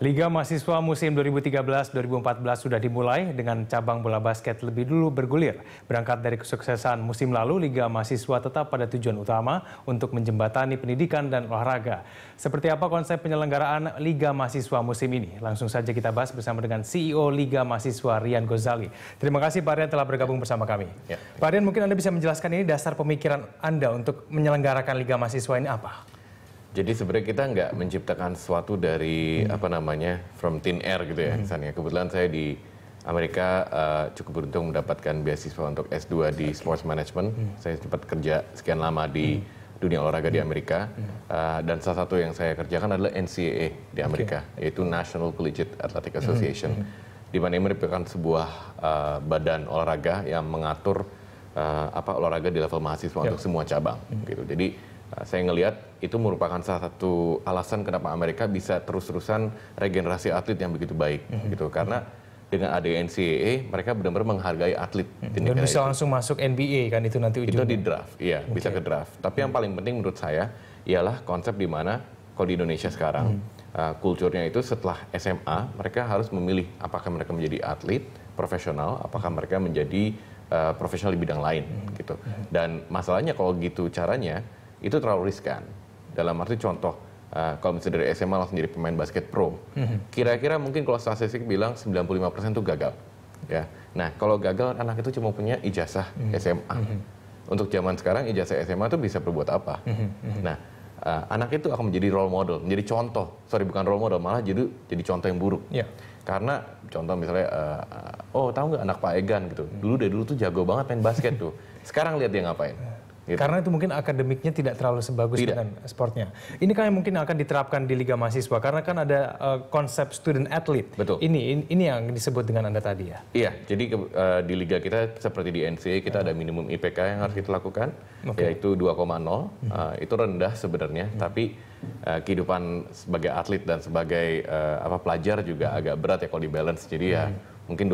Liga Mahasiswa musim 2013-2014 sudah dimulai dengan cabang bola basket lebih dulu bergulir. Berangkat dari kesuksesan musim lalu, Liga Mahasiswa tetap pada tujuan utama untuk menjembatani pendidikan dan olahraga. Seperti apa konsep penyelenggaraan Liga Mahasiswa musim ini? Langsung saja kita bahas bersama dengan CEO Liga Mahasiswa Rian Gozali. Terima kasih Pak Rian telah bergabung bersama kami. Ya. Pak Rian mungkin Anda bisa menjelaskan ini dasar pemikiran Anda untuk menyelenggarakan Liga Mahasiswa ini apa? Jadi sebenarnya kita nggak menciptakan sesuatu dari hmm. apa namanya from thin air gitu ya, hmm. Kebetulan saya di Amerika uh, cukup beruntung mendapatkan beasiswa untuk S2 di okay. sports management. Hmm. Saya cepat kerja sekian lama di hmm. dunia olahraga hmm. di Amerika hmm. uh, dan salah satu yang saya kerjakan adalah NCAA di Amerika, okay. yaitu National Collegiate Athletic hmm. Association. Hmm. di mana ini merupakan sebuah uh, badan olahraga yang mengatur uh, apa olahraga di level mahasiswa yep. Ya. untuk semua cabang Hmm. gitu. Jadi Eh, saya ngelihat itu merupakan salah satu alasan kenapa Amerika bisa terus-terusan regenerasi atlet yang begitu baik mm-hmm. gitu karena mhm. dengan ada NCAA mereka benar-benar menghargai atlet mm-hmm. dan bisa itu. langsung masuk NBA kan itu nanti ujungnya. itu di draft iya okay. bisa ke draft tapi yang mhm. paling penting menurut saya ialah konsep di mana kalau di Indonesia sekarang mm-hmm. Uh, kulturnya itu setelah SMA mereka harus memilih apakah mereka menjadi atlet profesional apakah mereka menjadi uh, profesional di bidang lain hmm gitu mhm. dan masalahnya kalau gitu caranya itu terlalu riskan. Dalam arti contoh, uh, kalau misalnya dari SMA langsung jadi pemain basket pro, mhm. kira-kira mungkin kalau statistik bilang 95% itu gagal. Ya. Nah, kalau gagal anak itu cuma punya ijazah mhm. SMA. Mhm. Untuk zaman sekarang ijazah SMA itu bisa berbuat apa? Nah, uh, anak itu akan menjadi role model, menjadi contoh. Sorry, bukan role model, malah jadi jadi contoh yang buruk. Yeah. Karena contoh misalnya, uh, oh tahu nggak anak Pak Egan gitu, dulu dari dulu tuh jago banget main basket tuh. Sekarang lihat dia ngapain. Gitu. Karena itu mungkin akademiknya tidak terlalu sebagus tidak. dengan sportnya. Ini kan yang mungkin akan diterapkan di Liga Mahasiswa karena kan ada uh, konsep student athlete. Betul. Ini ini ini yang disebut dengan Anda tadi ya. Iya, jadi uh, di liga kita seperti di NCAA kita uh. ada minimum IPK yang harus kita lakukan okay. yaitu 2,0. Uh, hmm. eh, itu rendah sebenarnya, hmm. tapi uh, kehidupan sebagai atlet dan sebagai uh, apa pelajar juga hmm. agak berat ya kalau di balance. Jadi ya hmm. mungkin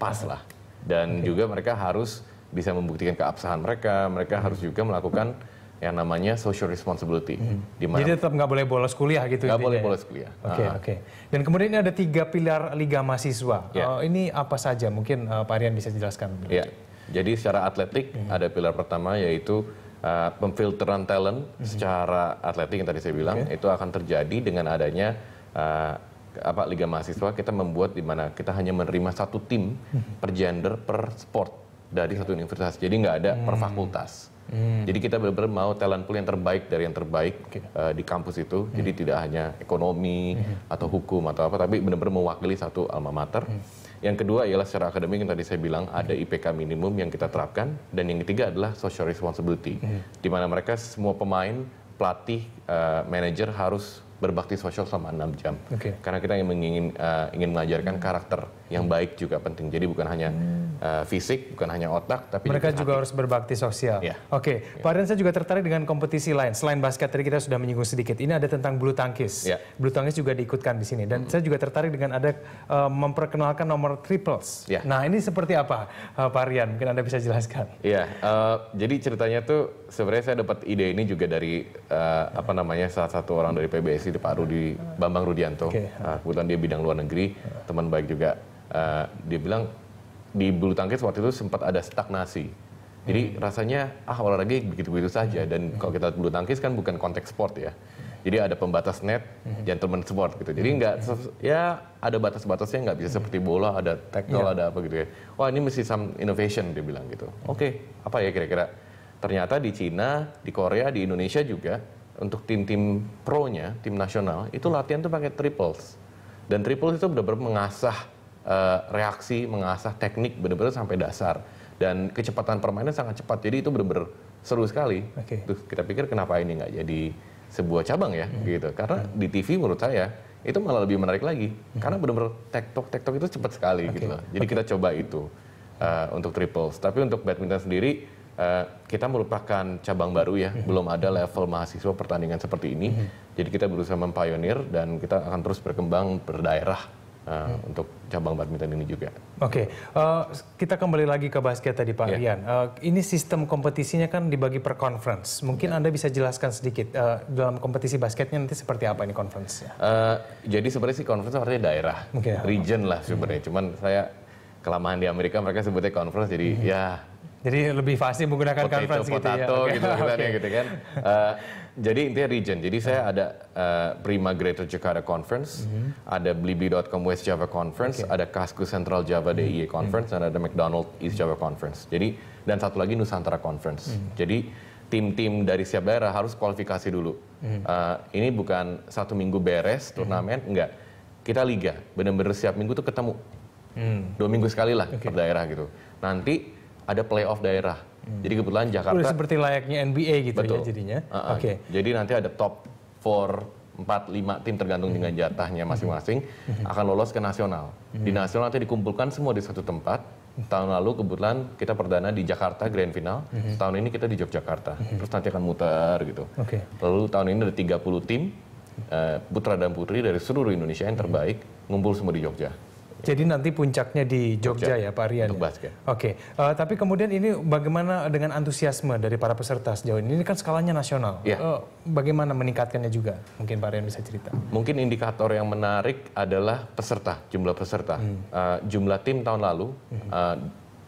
2,0 pas lah. Dan okay. juga mereka harus bisa membuktikan keabsahan mereka, mereka harus juga melakukan yang namanya social responsibility. Hmm. Jadi tetap nggak boleh bolos kuliah gitu? Nggak boleh ya? bolos kuliah. Oke, okay, ah. oke. Okay. Dan kemudian ini ada tiga pilar Liga Mahasiswa. Yeah. Ya. Uh, ini apa saja? Mungkin uh, Pak bisa jelaskan. Yeah. Ya. Jadi secara atletik hmm. ada pilar pertama yaitu uh, pemfilteran talent hmm. secara atletik yang tadi saya bilang. Okay. Itu akan terjadi dengan adanya... Uh, apa liga mahasiswa kita membuat di mana kita hanya menerima satu tim hmm. per gender per sport dari satu universitas. Jadi nggak ada hmm. per fakultas. Hmm. Jadi kita benar-benar mau talent pool yang terbaik dari yang terbaik okay. uh, eh, di kampus itu. Hmm. Jadi tidak hanya ekonomi hmm. atau hukum atau apa, tapi benar-benar mewakili satu alma mater. Hmm. Yang kedua ialah secara akademik yang tadi saya bilang ada hmm. IPK minimum yang kita terapkan dan yang ketiga adalah social responsibility hmm. di mana mereka semua pemain, pelatih, uh, manajer harus berbakti sosial selama enam jam. Okay. Karena kita ingin uh, ingin mengajarkan hmm. karakter yang hmm. baik juga penting. Jadi bukan hanya hmm uh, fisik, bukan hanya otak, tapi mereka juga, juga harus berbakti sosial. Yeah. Oke, okay. Iya. yeah. Pak saya juga tertarik dengan kompetisi lain selain basket tadi kita sudah menyinggung sedikit. Ini ada tentang bulu tangkis. Yeah. Bulu tangkis juga diikutkan di sini dan -hmm. saya juga tertarik dengan ada uh, memperkenalkan nomor triples. Yeah. Nah, ini seperti apa, uh, Pak Rian? Mungkin Anda bisa jelaskan. Iya, yeah. uh, jadi ceritanya tuh sebenarnya saya dapat ide ini juga dari uh, apa namanya salah satu orang dari PBSI Pak Rudi Bambang Rudianto. Okay. Uh, kebetulan dia bidang luar negeri, teman baik juga. Uh, dia bilang di bulu tangkis waktu itu sempat ada stagnasi. Jadi hmm. rasanya ah olahraga begitu-begitu saja dan hmm. kalau kita bulu tangkis kan bukan konteks sport ya. Jadi ada pembatas net, hmm. gentleman sport gitu. Jadi hmm. nggak ya ada batas-batasnya nggak bisa hmm. seperti bola ada tackle yeah. ada apa gitu ya. Wah ini mesti some innovation dia bilang gitu. Oke okay, apa ya kira-kira? Ternyata di Cina, di Korea, di Indonesia juga untuk tim-tim pro-nya, tim nasional itu latihan tuh pakai triples dan triples itu benar-benar mengasah Eh, reaksi, mengasah teknik benar-benar sampai dasar dan kecepatan permainan sangat cepat. Jadi itu benar-benar seru sekali. Okay. Terus kita pikir kenapa ini nggak jadi sebuah cabang ya hmm. gitu. Karena hmm. di TV menurut saya itu malah lebih menarik lagi. Hmm. Karena benar-benar tektok tektok itu cepat sekali okay. gitu Jadi okay. kita coba itu uh, untuk triples. Tapi untuk badminton sendiri Uh, kita merupakan cabang baru ya, hmm. belum ada level mahasiswa pertandingan seperti ini. Hmm. Jadi kita berusaha mempionir dan kita akan terus berkembang berdaerah uh, hmm. untuk cabang badminton ini juga. Oke, okay. uh, eh, kita kembali lagi ke basket tadi Pak yeah. Rian. Uh, ini sistem kompetisinya kan dibagi per conference. Mungkin yeah. Anda bisa jelaskan sedikit uh, dalam kompetisi basketnya nanti seperti apa ini conference-nya? Uh, jadi sebenarnya sih conference artinya daerah, okay. region lah sebenarnya. Hmm. Cuman saya kelamaan di Amerika mereka sebutnya conference jadi hmm. ya jadi lebih fasih menggunakan potato, conference potato, gitu ya. gitu, okay. okay. gitu kan. Uh, jadi intinya region. Jadi saya ada uh, Prima Greater Jakarta Conference, mm -hmm. ada Blibli.com West Java Conference, okay. ada Kasku Central Java mm -hmm. DIY Conference, mm -hmm. dan ada McDonald East Java Conference. Jadi dan satu lagi Nusantara Conference. Mm -hmm. Jadi tim-tim dari siap daerah harus kualifikasi dulu. Mm. Uh, ini bukan satu minggu beres turnamen, mm. enggak. Kita liga, benar-benar siap minggu tuh ketemu. Mm. Dua minggu sekali lah okay. per daerah gitu. Nanti ada playoff daerah. Hmm. Jadi kebetulan Jakarta Udah seperti layaknya NBA gitu ya betul. ya jadinya. Uh -uh. Oke. Okay. Gitu. Jadi nanti ada top 4 4 5 tim tergantung dengan hmm. jatahnya masing-masing hmm. Hmm. akan lolos ke nasional. Di nasional nanti dikumpulkan semua di satu tempat. Tahun lalu kebetulan kita perdana di Jakarta grand final. Tahun ini kita di Yogyakarta. Terus nanti akan muter gitu. Okay. Lalu tahun ini ada 30 tim eh, putra dan putri dari seluruh Indonesia yang terbaik ngumpul semua di Jogja. Jadi nanti puncaknya di Jogja, Jogja ya Pak Rian. Ya? Oke, uh, tapi kemudian ini bagaimana dengan antusiasme dari para peserta sejauh ini? Ini kan skalanya nasional. Ya. Uh, bagaimana meningkatkannya juga? Mungkin Pak Rian bisa cerita. Mungkin indikator yang menarik adalah peserta, jumlah peserta, hmm. uh, jumlah tim tahun lalu. Hmm. Uh,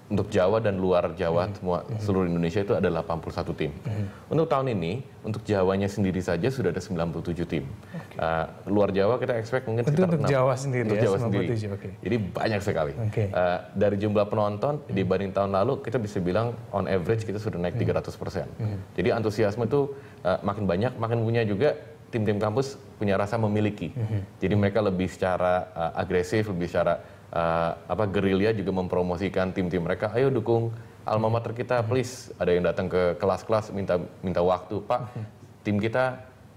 untuk Jawa dan luar Jawa hmm. semua hmm. seluruh Indonesia itu ada 81 tim. Hmm. Untuk tahun ini untuk Jawanya sendiri saja sudah ada 97 tim. Okay. Uh, eh, luar Jawa kita expect mungkin sekitar untuk 6, Jawa sendiri untuk ya, Jawa 97, sendiri. Okay. Jadi banyak sekali. Okay. Uh, eh, dari jumlah penonton hmm. dibanding tahun lalu kita bisa bilang on average kita sudah naik hmm. 300 persen. Hmm. Jadi antusiasme itu uh, makin banyak, makin punya juga tim-tim kampus punya rasa memiliki. Hmm. Jadi mereka lebih secara uh, agresif, lebih secara uh, apa gerilya juga mempromosikan tim-tim mereka ayo dukung alma mater kita hmm. please ada yang datang ke kelas-kelas minta minta waktu pak hmm. tim kita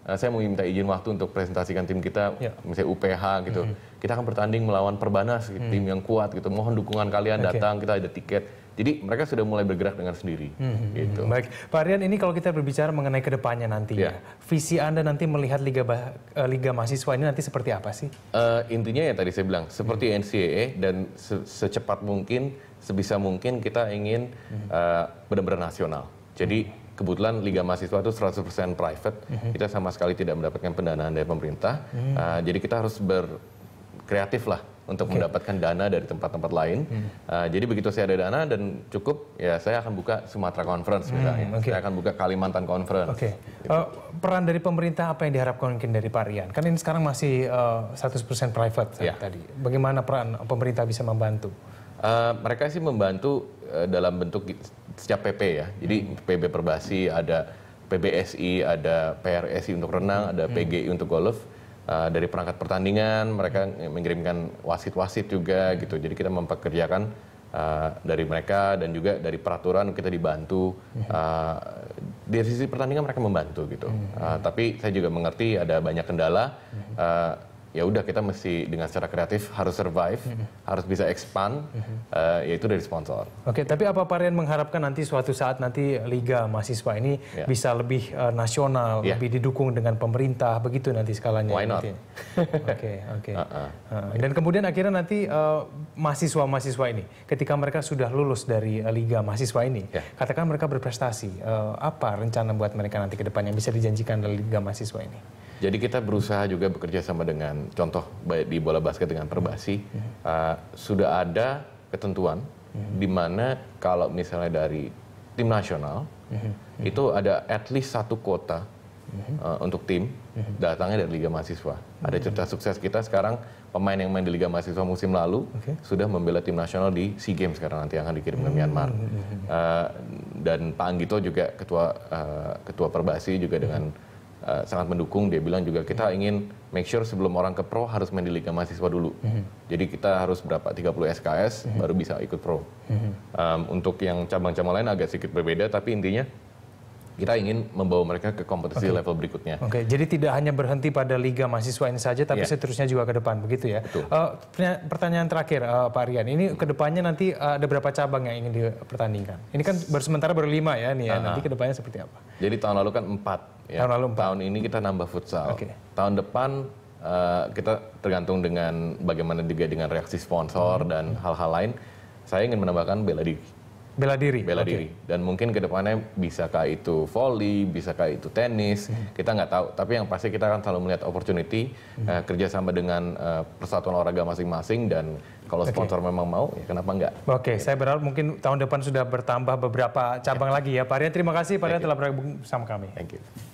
uh, saya mau minta izin waktu untuk presentasikan tim kita ya. misalnya UPH gitu mm -hmm. kita akan bertanding melawan Perbanas mm -hmm. tim yang kuat gitu mohon dukungan kalian okay. datang kita ada tiket jadi mereka sudah mulai bergerak dengan sendiri. Hmm, hmm, hmm, gitu. Baik, Pak Rian ini kalau kita berbicara mengenai kedepannya nanti, ya. visi Anda nanti melihat liga bah, eh, liga mahasiswa ini nanti seperti apa sih? Uh, intinya ya tadi saya bilang seperti hmm. NCAA dan se secepat mungkin, sebisa mungkin kita ingin hmm. uh, benar-benar nasional. Jadi hmm kebetulan Liga Mahasiswa itu 100% private, hmm, -hmm. kita sama sekali tidak mendapatkan pendanaan dari pemerintah. -hmm. uh, jadi kita harus berkreatif lah untuk okay. mendapatkan dana dari tempat-tempat lain. Hmm. Uh, jadi begitu saya ada dana dan cukup, ya saya akan buka Sumatera Conference hmm, misalnya, okay. saya akan buka Kalimantan Conference. Oke. Okay. Gitu. Uh, eh, peran dari pemerintah apa yang diharapkan mungkin dari Pak Rian? Kan ini sekarang masih uh, eh, 100% private yeah. tadi. Bagaimana peran pemerintah bisa membantu? Uh, mereka sih membantu uh, dalam bentuk setiap PP ya. Jadi hmm. PB Perbasi ada PBSI, ada PRSI untuk renang, hmm. ada PGI untuk golf Eh, dari perangkat pertandingan mereka mengirimkan wasit-wasit juga gitu jadi kita mempekerjakan uh, dari mereka dan juga dari peraturan kita dibantu uh, dari sisi pertandingan mereka membantu gitu uh, tapi saya juga mengerti ada banyak kendala uh, ya udah kita mesti dengan secara kreatif harus survive, mm-hmm. harus bisa expand, mm-hmm. uh, yaitu dari sponsor. Oke, okay, tapi apa Parian mengharapkan nanti suatu saat nanti Liga Mahasiswa ini yeah. bisa lebih uh, nasional, yeah. lebih didukung dengan pemerintah, begitu nanti skalanya. Why not? Oke, oke. Okay, uh-uh. okay. Eh, dan kemudian akhirnya nanti mahasiswa mahasiswa-mahasiswa ini, ketika mereka sudah lulus dari uh, Liga Mahasiswa ini, yeah. katakan mereka berprestasi, uh, apa rencana buat mereka nanti ke depan yang bisa dijanjikan dari Liga Mahasiswa ini? Jadi kita berusaha juga bekerja sama dengan contoh baik di bola basket dengan Perbasi hmm. uh, sudah ada ketentuan hmm. di mana kalau misalnya dari tim nasional hmm. itu ada at least satu kuota uh, untuk tim datangnya dari Liga Mahasiswa. Ada cerita sukses kita sekarang pemain yang main di Liga Mahasiswa musim lalu okay. sudah membela tim nasional di SEA Games sekarang nanti akan dikirim ke hmm, Myanmar. Uh, dan Pak Anggito juga ketua uh, ketua Perbasi juga dengan uh, sangat mendukung. Dia bilang juga kita hmm. ingin make sure sebelum orang ke pro harus main di Liga Mahasiswa dulu. -hmm. Jadi kita harus berapa 30 SKS -hmm. baru bisa ikut pro. Mm -hmm. um, untuk yang cabang-cabang lain agak sedikit berbeda tapi intinya kita ingin membawa mereka ke kompetisi okay. level berikutnya. Oke, okay. jadi tidak hanya berhenti pada liga mahasiswa ini saja, tapi yeah. seterusnya juga ke depan, begitu ya. Uh, pertanyaan terakhir, uh, Pak Rian, ini ke depannya nanti uh, ada berapa cabang yang ingin dipertandingkan? Ini kan sementara berlima ya, nih ya. Uh -huh. Nanti ke depannya seperti apa? Jadi tahun lalu kan empat. Ya. Tahun lalu empat. Tahun ini kita nambah futsal. Okay. Tahun depan uh, kita tergantung dengan bagaimana juga dengan reaksi sponsor hmm. dan hal-hal lain. Saya ingin menambahkan bela diri bela diri bela okay. diri dan mungkin kedepannya kah itu volley kah itu tenis hmm. kita nggak tahu tapi yang pasti kita akan selalu melihat opportunity hmm. uh, kerjasama dengan uh, persatuan olahraga masing-masing dan kalau sponsor okay. memang mau, ya kenapa enggak? Oke, okay, gitu. ya. saya berharap mungkin tahun depan sudah bertambah beberapa cabang ya. lagi ya. Pak Rian, terima kasih Pak Rian telah bergabung bersama kami. Thank you.